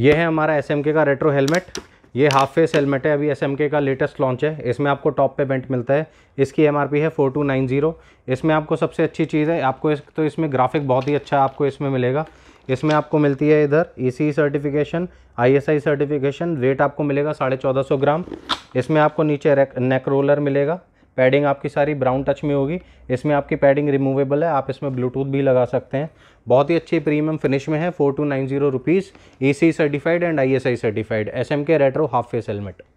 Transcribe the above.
ये है हमारा एस का रेट्रो हेलमेट ये हाफ फेस हेलमेट है अभी एस का लेटेस्ट लॉन्च है इसमें आपको टॉप पे बेंट मिलता है इसकी एम है फोर टू नाइन जीरो इसमें आपको सबसे अच्छी चीज़ है आपको इस तो इसमें ग्राफिक बहुत ही अच्छा आपको इसमें मिलेगा इसमें आपको मिलती है इधर E certification I certification weight आपको मिलेगा साढ़े चौदह सौ ग्राम इसमें आपको नीचे नेक रोलर मिलेगा पैडिंग आपकी सारी ब्राउन टच में होगी इसमें आपकी पैडिंग रिमूवेबल है आप इसमें ब्लूटूथ भी लगा सकते हैं बहुत ही अच्छी प्रीमियम फिनिश में है four two nine zero rupees A C certified and I S I certified S M K retro half face helmet